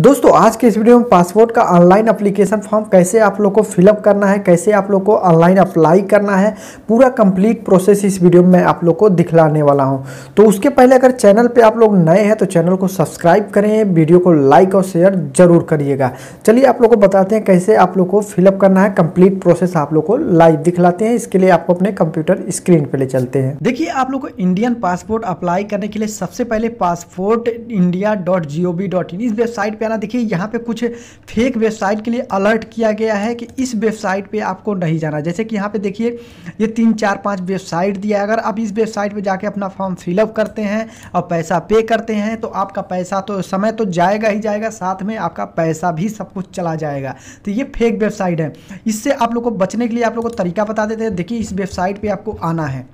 दोस्तों आज के इस वीडियो में पासपोर्ट का ऑनलाइन अप्लीकेशन फॉर्म कैसे आप लोग को फिलअप करना है कैसे आप लोग को ऑनलाइन अप्लाई करना है पूरा कंप्लीट प्रोसेस इस वीडियो में आप लोग को दिखलाने वाला हूँ तो उसके पहले अगर चैनल पर आप लोग नए हैं तो चैनल को सब्सक्राइब करें वीडियो को लाइक और शेयर जरूर करिएगा चलिए आप लोग को बताते हैं कैसे आप लोग को फिलअप करना है कंप्लीट प्रोसेस आप लोग को लाइव दिखलाते हैं इसके लिए आपको अपने कंप्यूटर स्क्रीन पर ले चलते हैं देखिए आप लोग को इंडियन पासपोर्ट अप्लाई करने के लिए सबसे पहले passport India dot G O dot in इस वेबसाइट पर प्यारा देखिए यहाँ पे कुछ फेक वेबसाइट के लिए अलर्ट किया गया है कि इस वेबसाइट पे आपको नहीं जाना जैसे कि यहाँ पे देखिए ये तीन चार पांच वेबसाइट दिया है अगर आप इस वेबसाइट पे जाके अपना फॉर्म फिलअप करते हैं और पैसा पे करते हैं तो आपका पैसा तो समय तो जाएगा ही जाएगा साथ में आपका पैसा भी सब कुछ चला जाएगा तो ये फेक वेबसाइट है इससे आप लोग को बचने के लिए आप लोग को तरीका बता देते हैं देखिए इस वेबसाइट पर आपको आना है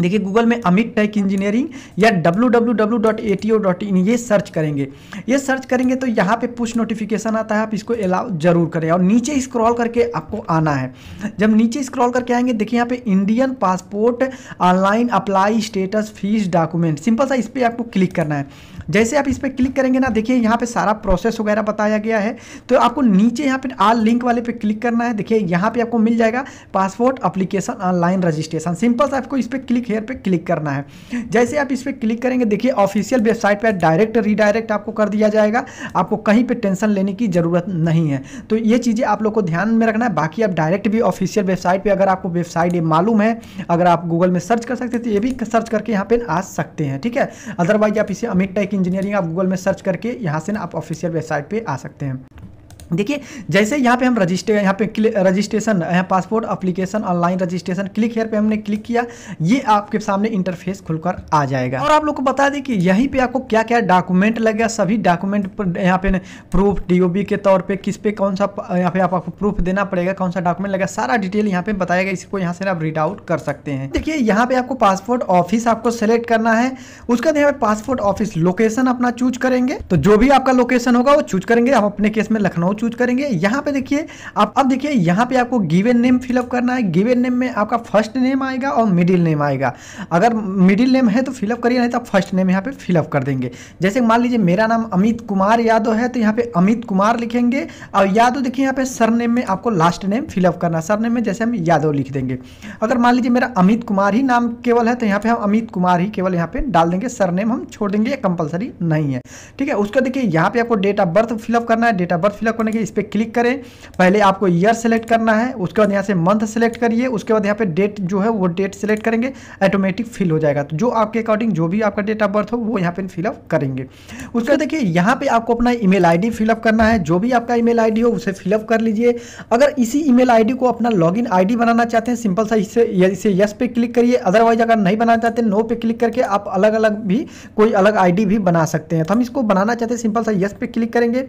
देखिए गूगल में अमित टेक इंजीनियरिंग या www.ato.in ये सर्च करेंगे ये सर्च करेंगे तो यहाँ पे पुश नोटिफिकेशन आता है आप इसको अलाउ जरूर करें और नीचे स्क्रॉल करके आपको आना है जब नीचे स्क्रॉल करके आएंगे देखिए यहाँ पे Indian passport online apply status fees document simple सा इस पर आपको क्लिक करना है जैसे आप इस पर क्लिक करेंगे ना देखिए यहाँ पे सारा प्रोसेस वगैरह बताया गया है तो आपको नीचे यहाँ पे आल लिंक वाले पे क्लिक करना है देखिए यहाँ पे आपको मिल जाएगा passport application online registration simple सा आपको इस पर क्लिक हेयर पे क्लिक करना है जैसे आप इस पर क्लिक करेंगे देखिए ऑफिशियल वेबसाइट पर डायरेक्ट रीडायरेक्ट आपको कर दिया जाएगा आपको कहीं पर टेंशन लेने की ज़रूरत नहीं है तो ये चीज़ें आप लोग को ध्यान में रखना है बाकी आप डायरेक्ट भी ऑफिशियल वेबसाइट पर अगर आपको वेबसाइट ये मालूम है अगर आप गूगल में सर्च कर सकते हैं तो ये भी सर्च करके यहाँ पे आ सकते हैं ठीक है अदरवाइज आप इसे अमिट टाइप इंजीनियरिंग आप गूगल में सर्च करके यहाँ से ना आप ऑफिशियल वेबसाइट पर आ सकते हैं देखिए जैसे यहाँ पे हम रजिस्टर यहाँ पे रजिस्ट्रेशन यहाँ passport application online registration click here पे हमने क्लिक किया ये आपके सामने इंटरफेस खुलकर आ जाएगा और आप लोग को बता दें कि यहीं पे आपको क्या क्या डॉक्यूमेंट लगेगा सभी डॉक्यूमेंट पर यहाँ पे प्रूफ डी के तौर पर किस पे कौन सा यहाँ पे आप आपको प्रूफ देना पड़ेगा कौन सा डॉक्यूमेंट लगेगा सारा डिटेल यहाँ पे बताएगा इसको यहाँ से आप रीड आउट कर सकते हैं देखिए यहाँ पे आपको पासपोर्ट ऑफिस आपको सेलेक्ट करना है उसके बाद यहाँ पे पासपोर्ट ऑफिस लोकेशन अपना चूज करेंगे तो जो भी आपका लोकेशन होगा वो चूज करेंगे हम अपने केस में लखनऊ चूज करेंगे यहाँ पे देखिए आप अब देखिए यहाँ पे आपको गिवन नेम फिलअप करना है गिवन नेम में आपका फर्स्ट नेम आएगा और मिडिल नेम आएगा अगर मिडिल नेम है तो फिलअप करिए नहीं तो फर्स्ट नेम यहाँ पे फिलअप कर देंगे जैसे मान लीजिए मेरा नाम अमित कुमार यादव है तो यहाँ पे अमित कुमार लिखेंगे और यादव देखिए यहाँ पे सर नेम में आपको लास्ट नेम फिलअप करना सर नेम में जैसे हम यादव लिख देंगे अगर मान लीजिए मेरा अमित कुमार ही नाम केवल है तो यहाँ पे हम अमित कुमार ही केवल यहाँ पे डाल देंगे सर नेम हम छोड़ देंगे कंपलसरी नहीं है ठीक है उसका देखिए यहाँ पे आपको डेट ऑफ बर्थ फिलअप करना है डेट ऑफ बर्थ फिलअप करने के इस पर क्लिक करें पहले आपको ईयर सेलेक्ट करना है उसके बाद यहाँ से मंथ सेलेक्ट करिए उसके बाद यहाँ पे डेट जो है वो डेट सेलेक्ट करेंगे ऑटोमेटिक फिल हो जाएगा तो जो आपके अकॉर्डिंग जो भी आपका डेट ऑफ बर्थ हो वो यहाँ पर फिलअप करेंगे उसके बाद देखिए यहाँ पर आपको अपना ई मेल फिलअप करना है जो भी आपका ई मेल हो उसे फिलअप कर लीजिए अगर इसी ई मेल को अपना लॉग इन बनाना चाहते हैं सिंपल सा इसे इसे यस पे क्लिक करिए अदरवाइज अगर नहीं बनाना चाहते नो पे क्लिक करके आप अलग अलग भी कोई अलग आईडी भी बना सकते हैं तो हम इसको बनाना चाहते हैं सिंपल सा यस पे क्लिक करेंगे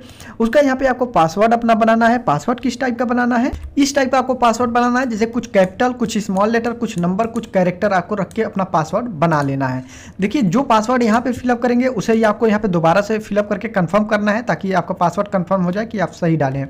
उसका यहाँ पे आपको पास पासवर्ड अपना बनाना है पासवर्ड किस टाइप का बनाना है इस टाइप का आपको पासवर्ड बनाना है जैसे कुछ कैपिटल कुछ स्मॉल लेटर कुछ नंबर कुछ कैरेक्टर आपको रख के अपना पासवर्ड बना लेना है देखिए जो पासवर्ड यहाँ पे फिलअप करेंगे उसे ही आपको यहाँ पे दोबारा से फिलअप करके कन्फर्म करना है ताकि आपका पासवर्ड कन्फर्म हो जाए कि आप सही डालें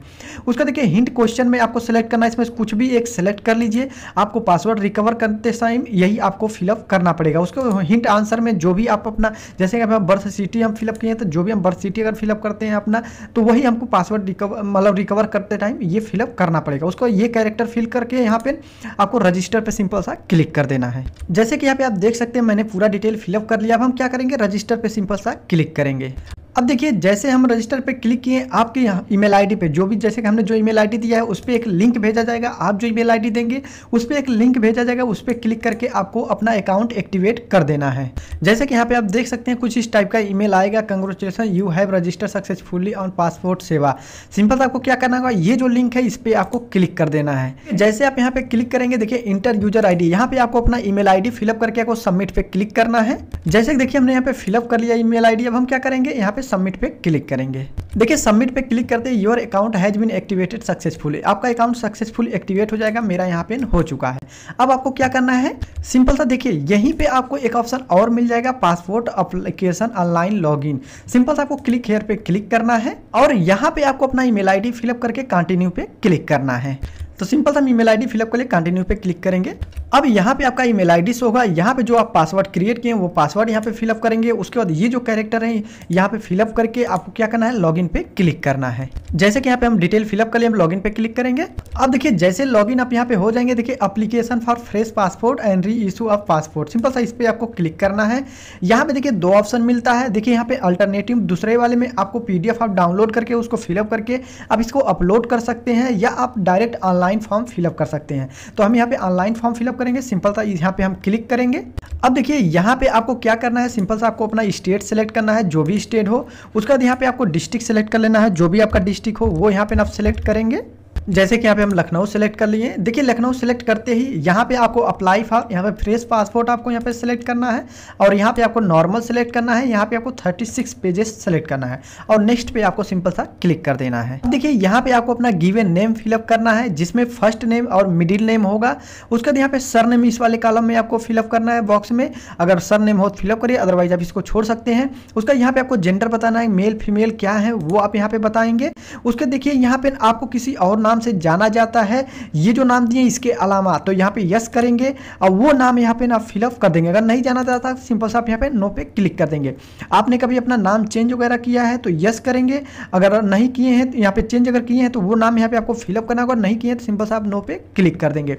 उसका देखिए हिंट क्वेश्चन में आपको सेलेक्ट करना है इसमें कुछ भी एक सेलेक्ट कर लीजिए आपको पासवर्ड रिकवर करते टाइम यही आपको फिलअप करना पड़ेगा उसको हिंट आंसर में जो भी आप अपना जैसे कि बर्थ सिटी हम फिलअप किए हैं तो जो भी हम बर्थ सिटी अगर फिलअप करते हैं अपना तो वही हमको पासवर्ड रिकवर रिकवर मतलब रिकवर करते टाइम ये फिलअप करना पड़ेगा उसको ये कैरेक्टर फिल करके यहाँ पे आपको रजिस्टर पे सिंपल सा क्लिक कर देना है जैसे कि यहाँ पे आप देख सकते हैं मैंने पूरा डिटेल फिलअप कर लिया अब हम क्या करेंगे रजिस्टर पे सिंपल सा क्लिक करेंगे अब देखिए जैसे हम रजिस्टर पे क्लिक किए आपके यहाँ ईमेल आईडी पे जो भी जैसे कि हमने जो ईमेल आईडी दिया है उस पर एक लिंक भेजा जाएगा आप जो ईमेल आईडी देंगे उस पर एक लिंक भेजा जाएगा उस पर क्लिक करके आपको अपना अकाउंट एक्टिवेट कर देना है जैसे कि यहाँ पे आप देख सकते हैं कुछ इस टाइप का ई आएगा congratulation you have register successfully on passport Seva simple आपको क्या करना होगा ये जो लिंक है इस पर आपको क्लिक कर देना है जैसे आप यहाँ पे क्लिक करेंगे देखिए इंटर यूजर डी यहाँ पे आपको अपना ईमेल आईडी फिलअप करके आपको सबमिट पे क्लिक करना है जैसे देखिए हमने यहाँ पे फिलअप कर लिया ई मेल अब हम क्या करेंगे यहाँ पे सबमिट पे क्लिक करेंगे देखिए सबमिट पे क्लिक करते ही your account has been activated successfully आपका अकाउंट सक्सेसफुल एक्टिवेट हो जाएगा मेरा यहाँ पे हो चुका है अब आपको क्या करना है सिंपल सा देखिए यहीं पे आपको एक ऑप्शन और मिल जाएगा passport application online login simple सा आपको क्लिक हेयर पे क्लिक करना है और यहाँ पे आपको अपना ईमेल आई डी फिलअप करके कंटिन्यू पे क्लिक करना है तो सिंपल सा हम ईमेल आईडी फिलअप कर लिए कंटिन्यू पे क्लिक करेंगे अब यहाँ पे आपका ईमेल आईडी शो होगा यहाँ पे जो आप पासवर्ड क्रिएट किए हैं वो पासवर्ड यहाँ पे फिलअप करेंगे उसके बाद ये जो कैरेक्टर है यहाँ पे फिलअप करके आपको क्या करना है लॉगिन पे क्लिक करना है जैसे कि यहाँ पे हम डिटेल फिलअप कर लिए हम लॉगिन पे क्लिक करेंगे अब देखिए जैसे लॉगिन आप यहाँ पे हो जाएंगे देखिए application for fresh passport and reissue of passport simple सा इस पर आपको क्लिक करना है यहाँ पे देखिए दो ऑप्शन मिलता है देखिए यहाँ पे अल्टरनेटिव दूसरे वाले में आपको पीडीएफ आप डाउनलोड करके उसको फिलअप करके आप इसको अपलोड कर सकते हैं या आप direct online online form fill up कर सकते हैं तो हम यहाँ पे ऑनलाइन फॉर्म फिलअप करेंगे सिंपल सा यहाँ पे हम क्लिक करेंगे अब देखिए यहाँ पे आपको क्या करना है सिंपल सा आपको अपना स्टेट सेलेक्ट करना है जो भी स्टेट हो उसके बाद यहाँ पे आपको डिस्ट्रिक्ट सेलेक्ट कर लेना है जो भी आपका डिस्ट्रिक्ट हो वो यहाँ पे आप सेलेक्ट करेंगे जैसे कि यहाँ पे हम लखनऊ सेलेक्ट कर लिए देखिए लखनऊ सेलेक्ट करते ही यहाँ पे आपको अप्लाई फा यहाँ पे फ्रेश पासपोर्ट आपको यहाँ पे सेलेक्ट करना है और यहाँ पे आपको नॉर्मल सेलेक्ट करना है यहाँ पे आपको 36 पेजेस सेलेक्ट करना है और नेक्स्ट पे आपको सिंपल सा क्लिक कर देना है देखिए यहाँ पे आपको अपना गिवेन नेम फिलअप करना है जिसमें फर्स्ट नेम और मिडिल नेम होगा उसके बाद यहाँ पे सर नेम इस वाले कॉलम में आपको फिलअप करना है बॉक्स में अगर सर नेम हो तो फिलअप करिए अदरवाइज आप इसको छोड़ सकते हैं उसका यहाँ पे आपको जेंडर बताना है मेल फीमेल क्या है वो आप यहाँ पे बताएंगे उसके देखिए यहाँ पे आपको किसी और नाम से जाना जाता है ये जो नाम दिए इसके अलावा तो यहाँ पे यस करेंगे और वो नाम यहाँ पे ना फिलअप कर देंगे अगर नहीं जाना जाता सिंपल सा आप यहाँ पे नो पे क्लिक कर देंगे आपने कभी अपना नाम चेंज वगैरह किया है तो यस करेंगे अगर नहीं किए हैं तो यहाँ पे चेंज अगर किए हैं तो वो नाम यहाँ पे आपको फिलअप करना होगा नहीं किए तो सिंपल सा आप नो पे क्लिक कर देंगे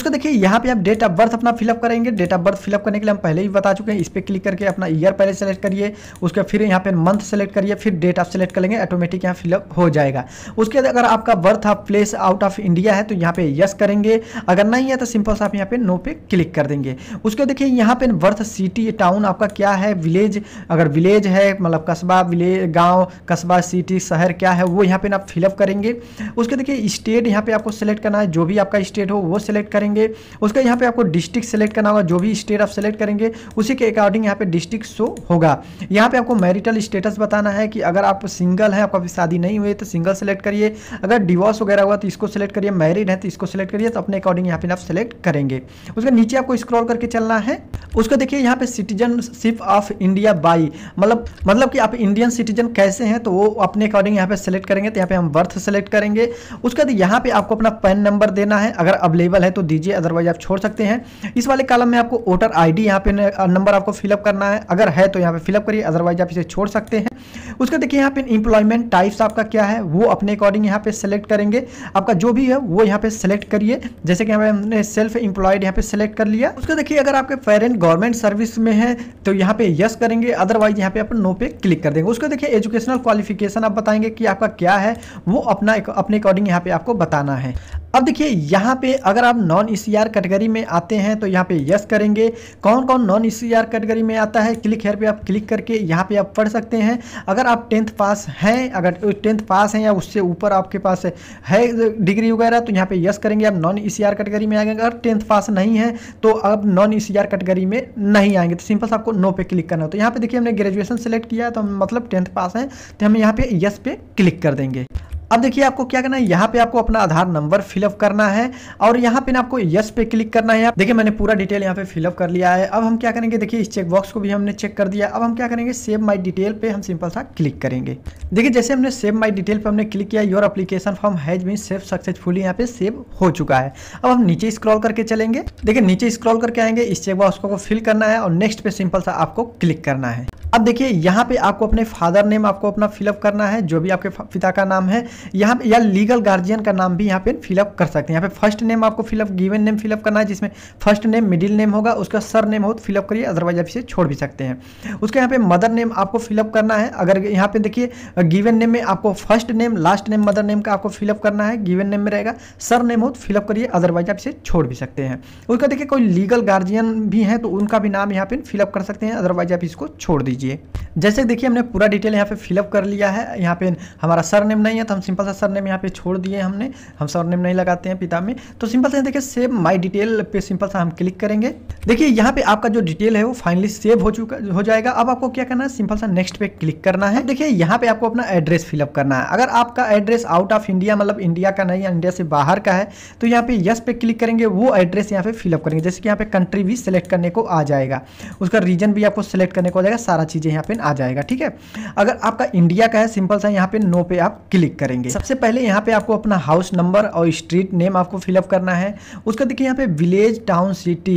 उसको देखिए यहाँ पे आप डेट ऑफ बर्थ अपना फिलअप करेंगे डेट ऑफ बर्थ फिलअप करने के लिए हम पहले ही बता चुके हैं इस पर क्लिक करके अपना ईयर पहले सेलेक्ट करिए उसके फिर यहाँ पे मंथ सेलेक्ट करिए फिर डेट ऑफ सेलेक्ट कर लेंगे ऑटोमेटिक यहाँ फिलअप हो जाएगा उसके अगर आपका बर्थ लिखा प्लेस आउट ऑफ इंडिया है तो यहाँ पे यस करेंगे अगर नहीं है तो सिंपल सा आप यहाँ पे नो पे क्लिक कर देंगे उसके देखिए यहाँ पे बर्थ सिटी टाउन आपका क्या है विलेज अगर विलेज है मतलब कस्बा विलेज गाँव कस्बा सिटी शहर क्या है वो यहाँ पे आप फिलअप करेंगे उसके देखिए स्टेट यहाँ पे आपको सेलेक्ट करना है जो भी आपका स्टेट हो वो सेलेक्ट करेंगे उसका यहाँ पे आपको डिस्ट्रिक्ट सेलेक्ट करना होगा जो भी स्टेट आप सेलेक्ट करेंगे उसी के अकॉर्डिंग यहाँ पे डिस्ट्रिक्ट शो होगा यहाँ पे आपको मैरिटल स्टेटस बताना है कि अगर आप सिंगल हैं अभी शादी नहीं हुई तो सिंगल सेलेक्ट करिए अगर डिवोर्स वगैरह हुआ तो इसको सिलेक्ट करिए मैरिड है तो इसको सिलेक्ट करिए तो अपने अकॉर्डिंग यहाँ पे आप सिलेक्ट करेंगे उसके नीचे आपको स्क्रॉल करके चलना है उसको देखिए यहाँ पे सिटीजनशिप ऑफ इंडिया बाई मतलब मतलब कि आप इंडियन सिटीजन कैसे हैं तो वो अपने अकॉर्डिंग यहाँ पे सिलेक्ट करेंगे तो यहाँ पे हम बर्थ सेलेक्ट करेंगे उसके बाद यहाँ पे आपको अपना पैन नंबर देना है अगर अवेलेबल है तो दीजिए अदरवाइज आप छोड़ सकते हैं इस वाले कॉलम में आपको वोटर आई डी यहाँ पे नंबर आपको फिलअप करना है अगर है तो यहाँ पे फिलअप करिए अदरवाइज आप इसे छोड़ सकते हैं उसके देखिए यहाँ पे इंप्लॉयमेंट टाइप्स आपका क्या है वो अपने अकॉर्डिंग यहाँ पे सेलेक्ट करेंगे आपका जो भी है वो यहाँ पे सेलेक्ट करिए जैसे कि हमने सेल्फ एम्प्लॉयड यहाँ पे सेलेक्ट कर लिया उसका देखिए अगर आपके पेरेंट गवर्नमेंट सर्विस में है तो यहाँ पे यस करेंगे अदरवाइज यहाँ पे आप नो पे क्लिक कर देंगे उसको देखिए एजुकेशनल क्वालिफिकेशन आप बताएंगे कि आपका क्या है वो अपना अपने अकॉर्डिंग यहाँ पे आपको बताना है अब देखिए यहाँ पे अगर आप नॉन ई कैटेगरी में आते हैं तो यहाँ पे यस करेंगे कौन कौन नॉन ई कैटेगरी में आता है क्लिक हेयर पे आप क्लिक करके यहाँ पे आप पढ़ सकते हैं अगर आप टेंथ पास हैं अगर टेंथ पास हैं या उससे ऊपर आपके पास है डिग्री वगैरह तो यहाँ पे यस करेंगे आप नॉन ई कैटेगरी में आएंगे अगर टेंथ पास नहीं है तो आप नॉन ई कैटेगरी में नहीं आएंगे तो सिंपल से आपको नो पे क्लिक करना हो तो यहाँ पे देखिए हमने ग्रेजुएशन सेलेक्ट किया तो हम मतलब टेंथ पास हैं तो हम यहाँ पे यस पे क्लिक कर देंगे अब देखिए आपको क्या करना है यहाँ पे आपको अपना आधार नंबर फिलअप करना है और यहाँ पे ना आपको यस पे क्लिक करना है देखिए मैंने पूरा डिटेल यहाँ पे फिलअप कर लिया है अब हम क्या करेंगे देखिए इस चेकबॉक्स को भी हमने चेक कर दिया अब हम क्या करेंगे सेव माई डिटेल पे हम सिंपल सा क्लिक करेंगे देखिए जैसे हमने सेव माई डिटेल पे हमने क्लिक किया your application form has been save successfully यहाँ पे सेव हो चुका है अब हम नीचे स्क्रॉल करके चलेंगे देखिए नीचे स्क्रॉल करके आएंगे इस चेकबॉक्स को फिल करना है और नेक्स्ट पे सिंपल सा आपको क्लिक करना है अब देखिए यहाँ पे आपको अपने फादर नेम आपको अपना फिलअप करना है जो भी आपके पिता का नाम है यहाँ पे या लीगल गार्जियन का नाम भी यहाँ पे फिलअप कर सकते हैं यहाँ पे फर्स्ट नेम आपको फिलअप गिवन नेम फिलअप करना है जिसमें फर्स्ट नेम मिडिल नेम होगा उसका सर नेम हो तो फिलअप करिए अदरवाइज आप इसे छोड़ भी सकते हैं उसके यहाँ पे मदर नेम आपको फिलअप करना है अगर यहाँ पे देखिए गिवन नेम में आपको first name last name mother name का आपको फिलअप करना है गिवन नेम में रहेगा सर नेम हो तो फिलअप करिए अदरवाइज आप इसे छोड़ भी सकते हैं उसका देखिए कोई लीगल गार्जियन भी है तो उनका भी नाम यहाँ पे फिलअप कर सकते हैं अदरवाइज आप इसको छोड़ दीजिए जैसे देखिए हमने पूरा डिटेल यहाँ पे फिलअप कर लिया है यहाँ पे हमारा सर नेम नहीं है तो हम सिंपल सा सरनेम यहाँ पे छोड़ दिए हमने हम सरनेम नहीं लगाते हैं पिता में तो सिंपल सा देखिए सेव माई डिटेल पे सिंपल सा हम क्लिक करेंगे देखिए यहाँ पे आपका जो डिटेल है वो फाइनली सेव हो चुका हो जाएगा अब आपको क्या करना है सिंपल सा नेक्स्ट पे क्लिक करना है देखिए यहाँ पे आपको अपना एड्रेस फिलअप करना है अगर आपका एड्रेस आउट ऑफ इंडिया मतलब इंडिया का नहीं इंडिया से बाहर का है तो यहाँ पे यस पे क्लिक करेंगे वो एड्रेस यहाँ पे फिलअप करेंगे जैसे कि यहाँ पे कंट्री भी सिलेक्ट करने को आ जाएगा उसका रीजन भी आपको सिलेक्ट करने को आ जाएगा सारा चीज़ें यहाँ पे आ जाएगा ठीक है अगर आपका इंडिया का है सिंपल सा यहाँ पे नो पे आप क्लिक करें करेंगे सबसे पहले यहाँ पे आपको अपना हाउस नंबर और स्ट्रीट नेम आपको फिलअप करना है उसका देखिए यहाँ पे विलेज टाउन सिटी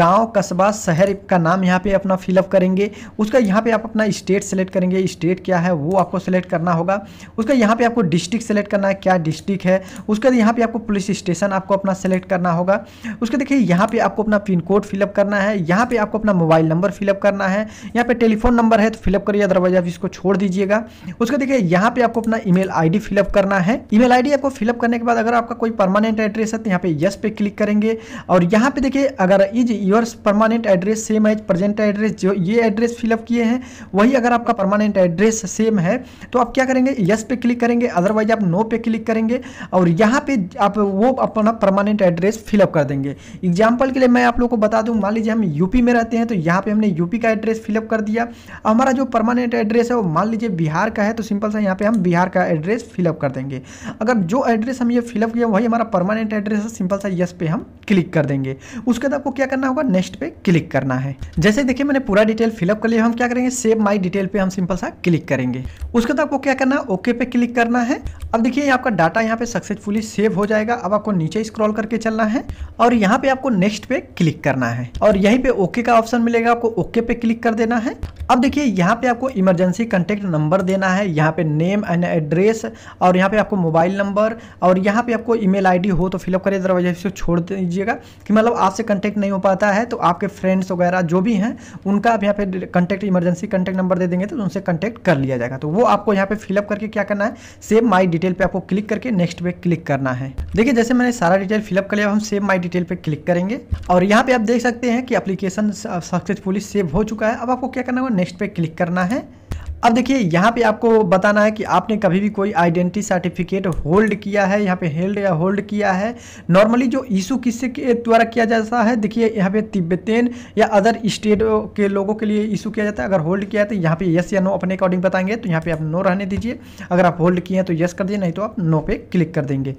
गांव कस्बा शहर का नाम यहाँ पे अपना फिलअप करेंगे उसका यहाँ पे आप अपना स्टेट सेलेक्ट करेंगे स्टेट क्या है वो आपको सेलेक्ट करना होगा उसका यहाँ पे आपको डिस्ट्रिक्ट सेलेक्ट करना है क्या डिस्ट्रिक्ट है उसका यहाँ पे आपको पुलिस स्टेशन आपको अपना सेलेक्ट करना होगा उसके देखिए यहाँ पे आपको अपना पिन कोड फिलअप करना है यहाँ पे आपको अपना मोबाइल नंबर फिलअप करना है यहाँ पे टेलीफोन नंबर है तो फिलअप करिए अदरवाइज आप इसको छोड़ दीजिएगा उसका देखिए यहाँ पे आपको अपना ईमेल आई डी फिलअप करना है ईमेल आईडी आपको फिलअप करने के बाद अगर आपका कोई परमानेंट एड्रेस है तो यहाँ पे यस पे क्लिक करेंगे और यहाँ पे देखिए अगर is your permanent address same है प्रेजेंट एड्रेस जो ये एड्रेस फिलअप किए हैं वही अगर आपका परमानेंट एड्रेस सेम है तो आप क्या करेंगे यस पे क्लिक करेंगे अदरवाइज आप नो पे क्लिक करेंगे और यहाँ पे आप वो अपना परमानेंट एड्रेस फिलअप कर देंगे एग्जाम्पल के लिए मैं आप लोग को बता दूँ मान लीजिए हम यूपी में रहते हैं तो यहाँ पर हमने यूपी का एड्रेस फिलअप कर दिया हमारा जो परमानेंट एड्रेस है वो मान लीजिए बिहार का है तो सिंपल सा यहाँ पर हम बिहार का एड्रेस फिलअप फिलअप कर देंगे अगर जो एड्रेस हम ये फिलअप किया वही हमारा परमानेंट एड्रेस है सिंपल सा यस पे हम क्लिक कर देंगे उसके बाद आपको क्या करना होगा नेक्स्ट पे क्लिक करना है जैसे देखिए मैंने पूरा डिटेल फिलअप कर लिया हम क्या करेंगे सेव माई डिटेल पे हम सिंपल सा क्लिक करेंगे उसके बाद आपको क्या करना है ओके पे क्लिक करना है अब देखिए आपका डाटा यहाँ पे सक्सेसफुली सेव हो जाएगा अब आपको नीचे स्क्रॉल करके चलना है और यहाँ पे आपको नेक्स्ट पे क्लिक करना है और यहीं पे ओके का ऑप्शन मिलेगा आपको ओके पे क्लिक कर देना है अब देखिए यहाँ पे आपको इमरजेंसी कॉन्टेक्ट नंबर देना है यहाँ पे नेम एंड एड्रेस और यहाँ पे आपको मोबाइल नंबर और यहाँ पे आपको ईमेल आईडी हो तो फिलअप करिए दरवाजे से छोड़ दीजिएगा कि मतलब आपसे कंटेक्ट नहीं हो पाता है तो आपके फ्रेंड्स वगैरह जो भी हैं उनका आप यहाँ पे कंटेक्ट इमरजेंसी कंटेक्ट नंबर दे देंगे तो उनसे कंटेक्ट कर लिया जाएगा तो वो आपको यहाँ पे फिलअप करके क्या करना है सेव माई डिटेल पर आपको क्लिक करके नेक्स्ट पे क्लिक करना है देखिए जैसे मैंने सारा डिटेल फिलअप कर लिया हम सेव माई डिटेल पर क्लिक करेंगे और यहाँ पे आप देख सकते हैं कि एप्लीकेशन सक्सेसफुली सेव हो चुका है अब आपको क्या करना होगा नेक्स्ट पे क्लिक करना है अब देखिए यहाँ पे आपको बताना है कि आपने कभी भी कोई आइडेंटिटी सर्टिफिकेट होल्ड किया है यहाँ पे हेल्ड या होल्ड किया है नॉर्मली जो इशू किससे के द्वारा किया जाता है देखिए यहाँ पे तिब्बतन या अदर स्टेट के लोगों के लिए इशू किया जाता है अगर होल्ड किया है तो यहाँ पे यस या नो अपने अकॉर्डिंग बताएंगे तो यहाँ पे आप नो रहने दीजिए अगर आप होल्ड किए हैं तो यस कर दिए नहीं तो आप नो पे क्लिक कर देंगे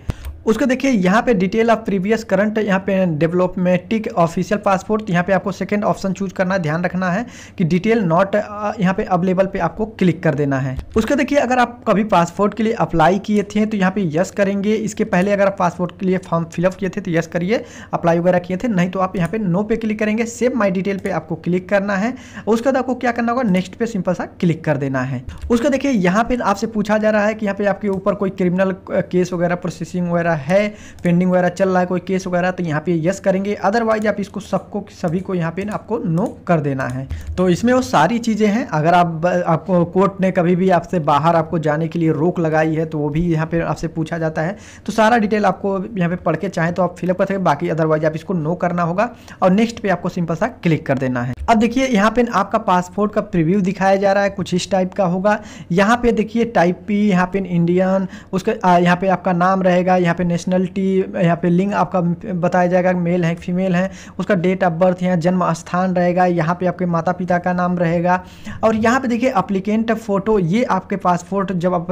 उसको देखिए यहाँ पे डिटेल ऑफ प्रीवियस करंट यहाँ पे डेवलपमेंटिक ऑफिशियल पासपोर्ट यहाँ पे आपको सेकंड ऑप्शन चूज करना है ध्यान रखना है कि डिटेल नॉट यहाँ पे अवेलेबल पे आपको क्लिक कर देना है उसको देखिए अगर आप कभी पासपोर्ट के लिए अप्लाई किए थे तो यहाँ पे यस करेंगे इसके पहले अगर आप पासपोर्ट के लिए फॉर्म फिलअप किए थे तो यस करिए अप्लाई वगैरह किए थे नहीं तो आप यहाँ पे नो पे क्लिक करेंगे सेव माई डिटेल पे आपको क्लिक करना है उसके बाद आपको क्या करना होगा नेक्स्ट पे सिंपल सा क्लिक कर देना है उसको देखिए यहाँ पे आपसे पूछा जा रहा है कि यहाँ पे आपके ऊपर कोई क्रिमिनल केस वगैरह प्रोसेसिंग वगैरह है पेंडिंग वगैरह चल रहा है कोई केस वगैरह तो यहाँ पे यस करेंगे अदरवाइज आप इसको सबको सभी को यहाँ पे ना आपको नो कर देना है तो इसमें वो सारी चीज़ें हैं अगर आप आपको कोर्ट ने कभी भी आपसे बाहर आपको जाने के लिए रोक लगाई है तो वो भी यहाँ पे आपसे पूछा जाता है तो सारा डिटेल आपको यहाँ पे पढ़ के चाहें तो आप फिलअप कर सकते बाकी अदरवाइज आप इसको नो करना होगा और नेक्स्ट पे आपको सिंपल सा क्लिक कर देना है अब देखिए यहाँ पे आपका पासपोर्ट का प्रिव्यू दिखाया जा रहा है कुछ इस टाइप का होगा यहाँ पे देखिए टाइप पी यहाँ पे इंडियन उसके यहाँ पे आपका नाम रहेगा यहाँ पे नेशनलिटी यहाँ पे लिंग आपका बताया जाएगा मेल है फीमेल है उसका डेट ऑफ बर्थ यहाँ जन्म स्थान रहेगा यहाँ पे आपके माता पिता का नाम रहेगा और यहाँ पे देखिए अप्लीकेंट फ़ोटो ये आपके पासपोर्ट जब आप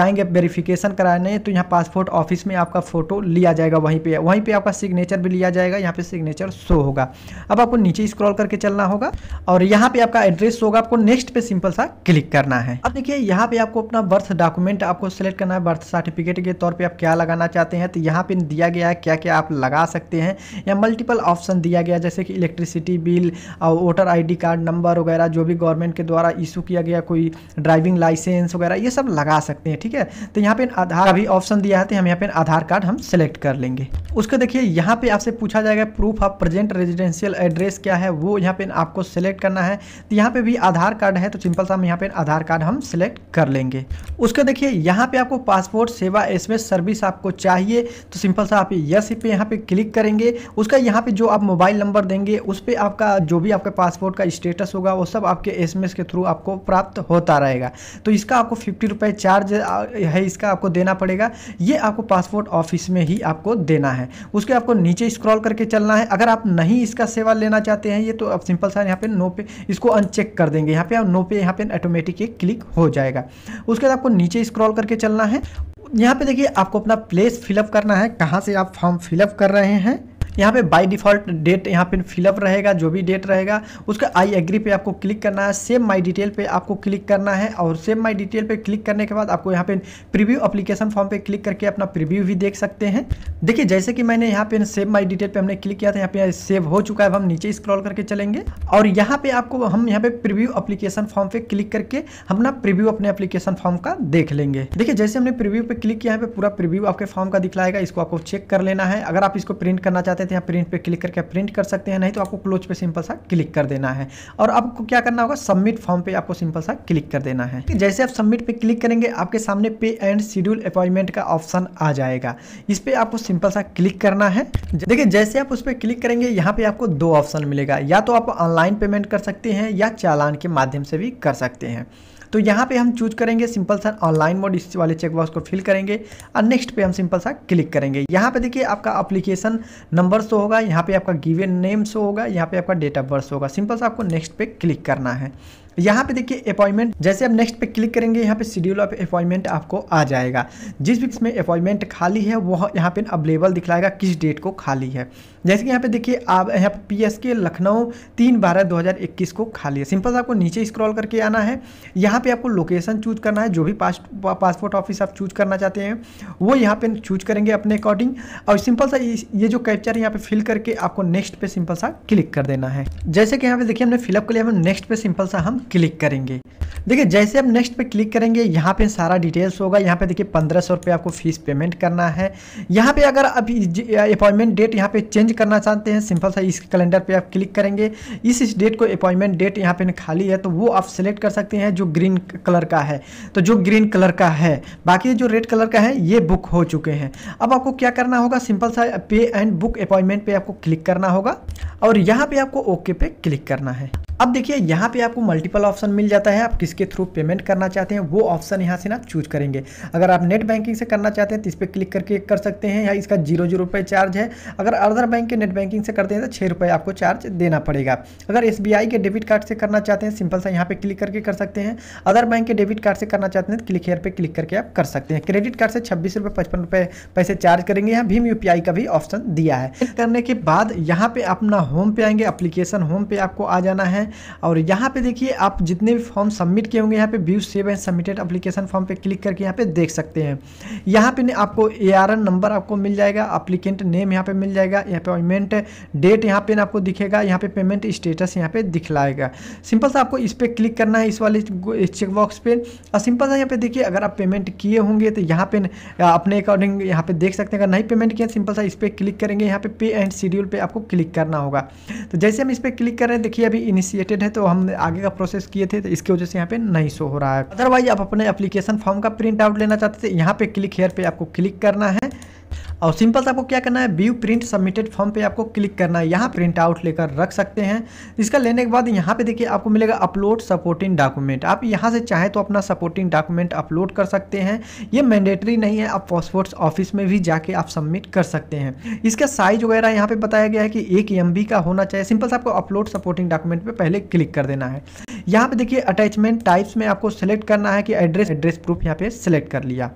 जाएंगे वेरिफिकेशन कराने तो यहाँ पासपोर्ट ऑफिस में आपका फ़ोटो लिया जाएगा वहीं पर वहीं पर आपका सिग्नेचर भी लिया जाएगा यहाँ पर सिग्नेचर शो होगा अब आपको नीचे स्क्रॉल करके चलना होगा और यहाँ पे आपका एड्रेस होगा आपको नेक्स्ट पे सिंपल सा क्लिक करना है अब देखिए यहाँ पे आपको अपना बर्थ डॉक्यूमेंट आपको सेलेक्ट करना है बर्थ सर्टिफिकेट के तौर पे आप क्या लगाना चाहते हैं तो यहाँ पे दिया गया है क्या क्या आप लगा सकते हैं या मल्टीपल ऑप्शन दिया गया जैसे कि इलेक्ट्रिसिटी बिल और वोटर आई कार्ड नंबर वगैरह जो भी गवर्नमेंट के द्वारा इशू किया गया कोई ड्राइविंग लाइसेंस वगैरह ये सब लगा सकते हैं ठीक है तो यहाँ पे आधार अभी ऑप्शन दिया है तो हम यहाँ पे आधार कार्ड हम सेलेक्ट कर लेंगे उसके देखिए यहाँ पे आपसे पूछा जाएगा proof of present residential address क्या है वो यहाँ पे आपको सिलेक्ट करना है तो यहाँ पे भी आधार कार्ड है तो सिंपल सा हम यहाँ पे आधार कार्ड हम सिलेक्ट कर लेंगे उसके देखिए यहाँ पे आपको पासपोर्ट सेवा एस सर्विस आपको चाहिए तो सिंपल सा आप यस पे यहाँ पे क्लिक करेंगे उसका यहाँ पे जो आप मोबाइल नंबर देंगे उस पर आपका जो भी आपके पासपोर्ट का स्टेटस होगा वो सब आपके एस के थ्रू आपको प्राप्त होता रहेगा तो इसका आपको फिफ्टी रुपये चार्ज है इसका आपको देना पड़ेगा ये आपको पासपोर्ट ऑफिस में ही आपको देना है उसके आपको नीचे स्क्रॉल करके चलना है अगर आप नहीं इसका सेवा लेना चाहते हैं ये तो आप सिंपल सिंपल सा यहाँ पे नो पे इसको अनचेक कर देंगे यहाँ पे आप नो पे यहाँ पे ऑटोमेटिक ये क्लिक हो जाएगा उसके बाद आपको नीचे स्क्रॉल करके चलना है यहाँ पे देखिए आपको अपना प्लेस फिलअप करना है कहाँ से आप फॉर्म फिलअप कर रहे हैं यहाँ पे बाय डिफॉल्ट डेट यहाँ पे फिलअप रहेगा जो भी डेट रहेगा उसका आई एग्री पे आपको क्लिक करना है सेम माई डिटेल पे आपको क्लिक करना है और सेम माई डिटेल पे क्लिक करने के बाद आपको यहाँ पे प्रीव्यू अप्लीकेशन फॉर्म पे क्लिक करके अपना प्रीव्यू भी देख सकते हैं देखिए जैसे कि मैंने यहाँ पे सेव माई डिटेल पे हमने क्लिक किया था यहाँ पे सेव हो चुका है हम नीचे स्क्रॉल करके चलेंगे और यहाँ पे आपको हम यहाँ पे प्रिव्यू अप्लीकेशन फॉर्म पे क्लिक करके अपना प्रिव्यू अपने अप्लीकेशन फॉर्म का देख लेंगे देखिए जैसे हमने प्रिव्यू पे क्लिक किया है पूरा प्रिव्यू आपके फॉर्म का दिखलाएगा इसको आपको चेक कर लेना है अगर आप इसको प्रिंट करना चाहते हैं चाहते हैं प्रिंट पे क्लिक करके प्रिंट कर सकते हैं नहीं तो आपको क्लोज पे सिंपल सा क्लिक कर देना है और आपको क्या करना होगा सबमिट फॉर्म पे आपको सिंपल सा क्लिक कर देना है जैसे आप सबमिट पे क्लिक करेंगे आपके सामने पे एंड शेड्यूल अपॉइंटमेंट का ऑप्शन आ जाएगा इस पर आपको सिंपल सा क्लिक करना है देखिए जैसे आप उस पर क्लिक करेंगे यहाँ पे आपको दो ऑप्शन मिलेगा या तो आप ऑनलाइन पेमेंट कर सकते हैं या चालान के माध्यम से भी कर सकते हैं तो यहाँ पे हम चूज करेंगे सिंपल सा ऑनलाइन मोड इस वाले चेकबॉक्स को फिल करेंगे और नेक्स्ट पे हम सिंपल सा क्लिक करेंगे यहाँ पे देखिए आपका अप्लीकेशन नंबर शो होगा यहाँ पे आपका गिवन नेम शो होगा यहाँ पे आपका डेट ऑफ बर्थ होगा सिंपल सा आपको नेक्स्ट पे क्लिक करना है यहाँ पे देखिए अपॉइंटमेंट जैसे आप नेक्स्ट पे क्लिक करेंगे यहाँ पे शेड्यूल ऑफ अपॉइंटमेंट आपको आ जाएगा जिस भी में अपॉइंटमेंट खाली है वह यहाँ पे अवेलेबल दिखलाएगा किस डेट को खाली है जैसे कि यहाँ पे देखिए आप यहाँ पे पी एस के लखनऊ तीन बारह दो हज़ार इक्कीस को खाली है सिंपल आपको नीचे स्क्रॉल करके आना है यहाँ पे आपको लोकेशन चूज करना है जो भी पास पासपोर्ट ऑफिस आप चूज करना चाहते हैं वो यहाँ पे चूज करेंगे अपने अकॉर्डिंग और सिंपल सा ये जो कैप्चर यहाँ पे फिल करके आपको नेक्स्ट पे सिंपल सा क्लिक कर देना है जैसे कि यहाँ पे देखिए हमने फिलअप के लिए हम नेक्स्ट पे सिंपल सा हम क्लिक करेंगे देखिए जैसे आप नेक्स्ट पे क्लिक करेंगे यहाँ पे सारा डिटेल्स होगा यहाँ पे देखिए पंद्रह सौ आपको फीस पेमेंट करना है यहाँ पे अगर अभी अपॉइंटमेंट डेट यहाँ पे चेंज अटेंड करना चाहते हैं सिंपल सा इस कैलेंडर पे आप क्लिक करेंगे इस, इस डेट को अपॉइंटमेंट डेट यहाँ पे खाली है तो वो आप सेलेक्ट कर सकते हैं जो ग्रीन कलर का है तो जो ग्रीन कलर का है बाकी जो रेड कलर का है ये बुक हो चुके हैं अब आपको क्या करना होगा सिंपल सा पे एंड बुक अपॉइंटमेंट पे आपको क्लिक करना होगा और यहाँ पे आपको ओके पे क्लिक करना है अब देखिए यहाँ पे आपको मल्टीपल ऑप्शन मिल जाता है आप किसके थ्रू पेमेंट करना चाहते हैं वो ऑप्शन यहाँ से ना चूज करेंगे अगर आप नेट बैंकिंग से करना चाहते हैं तो इस पर क्लिक करके कर सकते हैं या इसका जीरो जीरो रुपये चार्ज है अगर अदर बैंक के नेट बैंकिंग से करते हैं तो छः रुपये आपको चार्ज देना पड़ेगा अगर एस के डेबिट कार्ड से करना चाहते हैं सिंपल सा यहाँ पर क्लिक करके कर सकते हैं अदर बैंक के डेबिट कार्ड से करना चाहते हैं तो क्लिक हेयर पर क्लिक करके आप कर सकते हैं क्रेडिट कार्ड से छब्बीस रुपये पचपन रुपये पैसे चार्ज करेंगे यहाँ भीम यू का भी ऑप्शन दिया है करने के बाद यहाँ पर अपना होम पे आएंगे अप्लीकेशन होम पे आपको आ जाना है और यहाँ पे देखिए आप जितने भी फॉर्म सबमिट किए होंगे यहाँ पे view save and submitted application form पे क्लिक करके यहाँ पे देख सकते हैं यहाँ पे आपको ए नंबर आपको मिल जाएगा अप्लीकेंट नेम यहाँ पे मिल जाएगा यहाँ पे अपॉइंटमेंट डेट यहाँ पे आपको दिखेगा यहाँ पे पेमेंट स्टेटस यहाँ पे दिखलाएगा सिंपल सा आपको इस पर क्लिक करना है इस वाले चेकबॉक्स पर और सिंपल सा यहाँ पे देखिए अगर आप पेमेंट किए होंगे तो यहाँ पे अपने अकॉर्डिंग यहाँ पे देख सकते हैं अगर नहीं पेमेंट किया सिंपल सा इस पर क्लिक करेंगे यहाँ पे पे एंड शेड्यूल पे आपको क्लिक करना होगा तो जैसे हम इस पर क्लिक कर रहे हैं देखिए अभी इनिशियल इनिशिएटेड है तो हमने आगे का प्रोसेस किए थे तो इसके वजह से यहाँ पे नहीं शो हो रहा है अदरवाइज आप अपने एप्लीकेशन फॉर्म का प्रिंट आउट लेना चाहते थे यहाँ पे क्लिक हेयर पे आपको क्लिक करना है और सिंपल से आपको क्या करना है व्यू प्रिंट सबमिटेड फॉर्म पे आपको क्लिक करना है यहाँ प्रिंट आउट लेकर रख सकते हैं इसका लेने के बाद यहाँ पे देखिए आपको मिलेगा अपलोड सपोर्टिंग डॉक्यूमेंट आप यहाँ से चाहें तो अपना सपोर्टिंग डॉक्यूमेंट अपलोड कर सकते हैं ये मैंडेटरी नहीं है आप पासपोर्ट ऑफिस में भी जाके आप सबमिट कर सकते हैं इसका साइज वगैरह यहाँ पर बताया गया है कि एक एम का होना चाहिए सिंपल से आपको अपलोड सपोर्टिंग डॉक्यूमेंट पर पहले क्लिक कर देना है यहाँ पर देखिए अटैचमेंट टाइप्स में आपको सेलेक्ट करना है कि एड्रेस एड्रेस प्रूफ यहाँ पर सेलेक्ट कर लिया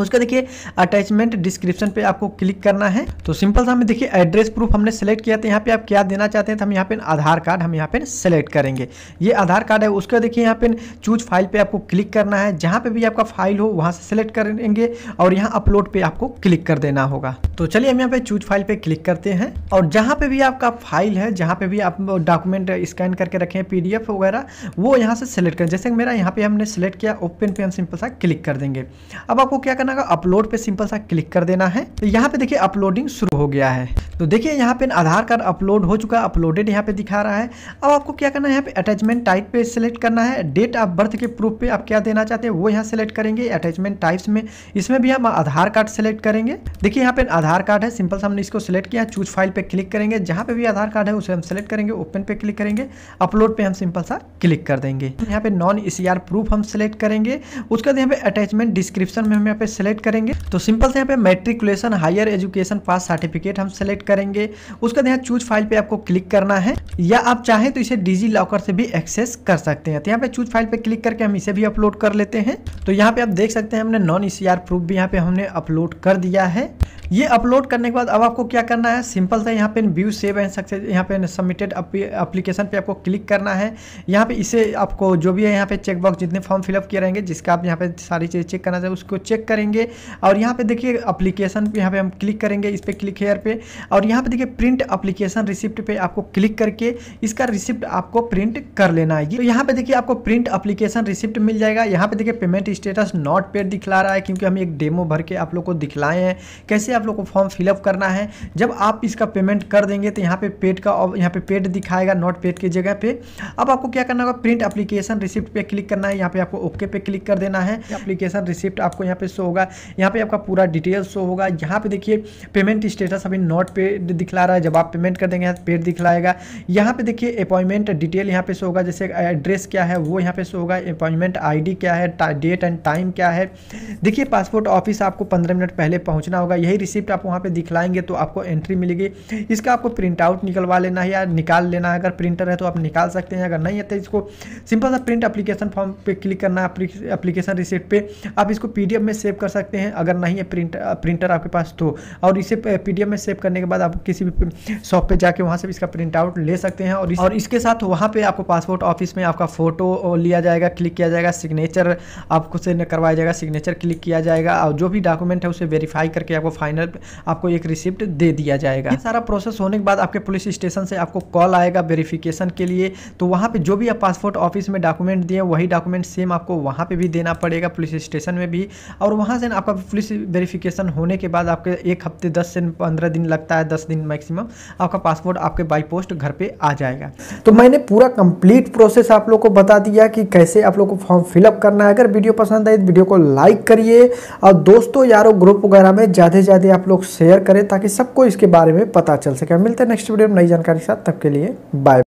उसका देखिए अटैचमेंट डिस्क्रिप्शन पे आपको क्लिक करना है तो सिंपल सा हमें देखिए एड्रेस प्रूफ हमने सेलेक्ट किया था यहाँ पे आप क्या देना चाहते हैं तो हम यहाँ पे आधार कार्ड हम यहाँ पे सेलेक्ट करेंगे ये आधार कार्ड है उसका देखिए यहाँ पे चूज फाइल पे आपको क्लिक करना है जहाँ पे भी आपका फाइल हो वहाँ से सेलेक्ट करेंगे और यहाँ अपलोड पर आपको क्लिक कर देना होगा तो चलिए हम यहाँ पे चूज फाइल पर क्लिक करते हैं और जहाँ पे भी आपका फाइल है जहाँ पे भी आप डॉक्यूमेंट स्कैन करके रखे हैं पी वगैरह वो यहाँ से सेलेक्ट करें जैसे मेरा यहाँ पे हमने सेलेक्ट किया ओपन पे हम सिंपल सा क्लिक कर देंगे अब आपको क्या करना का अपलोड पे सिंपल सा क्लिक कर देना है तो यहाँ पे देखिए अपलोडिंग शुरू हो गया है तो देखिए यहाँ पे आधार कार्ड अपलोड हो चुका है अपलोडेड यहाँ पे दिखा रहा है अब आपको क्या करना है यहाँ पे अटैचमेंट टाइप पे सिलेक्ट करना है डेट ऑफ बर्थ के प्रूफ पे आप क्या देना चाहते हैं वो यहाँ सेलेक्ट करेंगे अटैचमेंट टाइप्स में इसमें भी हम आधार कार्ड सेलेक्ट करेंगे देखिए यहाँ पे आधार कार्ड है सिंपल से हमने इसको सिलेक्ट किया चूज फाइल पे क्लिक करेंगे जहाँ पे भी आधार कार्ड है उसे हम सेलेक्ट करेंगे ओपन पे क्लिक करेंगे अपलोड पे हम सिंपल सा क्लिक कर देंगे यहाँ पे नॉन ई प्रूफ हम सिलेक्ट करेंगे उसके बाद यहाँ पे अटैचमेंट डिस्क्रिप्शन में हम यहाँ पे सेलेक्ट करेंगे तो सिंपल से यहाँ पे matriculation higher education pass certificate हम सेलेक्ट करेंगे उसके बाद यहाँ चूज फाइल पे आपको क्लिक करना है या आप चाहें तो इसे डिजी लॉकर से भी एक्सेस कर सकते हैं तो यहाँ पे चूज फाइल पे क्लिक करके हम इसे भी अपलोड कर लेते हैं तो यहाँ पे आप देख सकते हैं हमने नॉन ई प्रूफ भी यहाँ पे हमने अपलोड कर दिया है ये अपलोड करने के बाद अब आपको क्या करना है सिंपल था यहाँ पे व्यू सेव एंड सक्सेस यहाँ पे सबमिटेड अप्लीकेशन पे आपको क्लिक करना है यहाँ पे इसे आपको जो भी है यहाँ पे चेकबॉक्स जितने फॉर्म फिलअप किए रहेंगे जिसका आप यहाँ पे सारी चीज़ें चेक करना चाहें उसको चेक करेंगे और यहाँ पे देखिए अप्लीकेशन यहाँ पे हम क्लिक करेंगे इस पर क्लिक हेयर पे और यहाँ पे देखिए प्रिंट अप्लीकेशन रिसिप्ट पे आपको क्लिक करके इसका रिसिप्ट आपको प्रिंट कर लेना है तो यहाँ पे देखिए आपको प्रिंट अप्लीकेशन रिसिप्ट मिल जाएगा यहाँ पे देखिए पेमेंट स्टेटस नॉट पेड दिखला रहा है क्योंकि हम एक डेमो भर के आप लोग को दिखलाए हैं कैसे आप आप लोग को फॉर्म फिलअप करना है जब आप इसका पेमेंट कर देंगे तो यहाँ पे पेड का यहाँ पे पेड दिखाएगा नॉट पेड की जगह पे अब आपको क्या करना होगा प्रिंट एप्लीकेशन रिसिप्ट पे क्लिक करना है यहाँ पे आपको ओके पे क्लिक कर देना है एप्लीकेशन रिसिप्ट आपको यहाँ पे शो होगा यहाँ पे आपका पूरा डिटेल शो होगा यहाँ पे देखिए पेमेंट स्टेटस अभी नॉट पेड दिखला रहा है जब आप पेमेंट कर देंगे पेड दिखलाएगा यहाँ पे देखिए अपॉइंटमेंट डिटेल यहाँ पे शो होगा जैसे एड्रेस क्या है वो यहाँ पे शो होगा अपॉइंटमेंट आई क्या है डेट एंड टाइम क्या है देखिए पासपोर्ट ऑफिस आपको पंद्रह मिनट पहले पहुँचना होगा यही रिसिप्ट आप वहाँ पर दिखलाएंगे तो आपको एंट्री मिलेगी इसका आपको प्रिंट आउट निकलवा लेना है या निकाल लेना है अगर प्रिंटर है तो आप निकाल सकते हैं अगर नहीं है तो इसको सिंपल सा प्रिंट अप्लीकेशन फॉर्म पर क्लिक करना है अप्लीकेशन रिसिप्ट पर आप इसको पी में सेव कर सकते हैं अगर नहीं है प्रिंट प्रिंटर आपके पास तो और इसे पी में सेव करने के बाद आप किसी भी शॉप पर जाके वहाँ से इसका प्रिंट आउट ले सकते हैं और इसके साथ वहाँ पर आपको पासपोर्ट ऑफिस में आपका फोटो लिया जाएगा क्लिक किया जाएगा सिग्नेचर आपको से करवाया जाएगा सिग्नेचर क्लिक किया जाएगा और जो भी डॉक्यूमेंट है उसे वेरीफाई करके आपको फाइन फाइनल आपको एक रिसिप्ट दे दिया जाएगा ये सारा प्रोसेस होने के बाद आपके पुलिस स्टेशन से आपको कॉल आएगा वेरिफिकेशन के लिए तो वहाँ पर जो भी आप पासपोर्ट ऑफिस में डॉक्यूमेंट दिए वही डॉक्यूमेंट सेम आपको वहाँ पर भी देना पड़ेगा पुलिस स्टेशन में भी और वहाँ से आपका पुलिस वेरिफिकेशन होने के बाद आपके एक हफ्ते दस से पंद्रह दिन लगता है दस दिन मैक्सिमम आपका पासपोर्ट आपके बाई पोस्ट घर पर आ जाएगा तो मैंने पूरा कंप्लीट प्रोसेस आप लोग को बता दिया कि कैसे आप लोग को फॉर्म फिलअप करना है अगर वीडियो पसंद आए तो वीडियो को लाइक करिए और दोस्तों यारों ग्रुप वगैरह में ज़्यादा से ज़्यादा यदि आप लोग शेयर करें ताकि सबको इसके बारे में पता चल सके मिलते हैं नेक्स्ट वीडियो में नई जानकारी के साथ तब के लिए बाय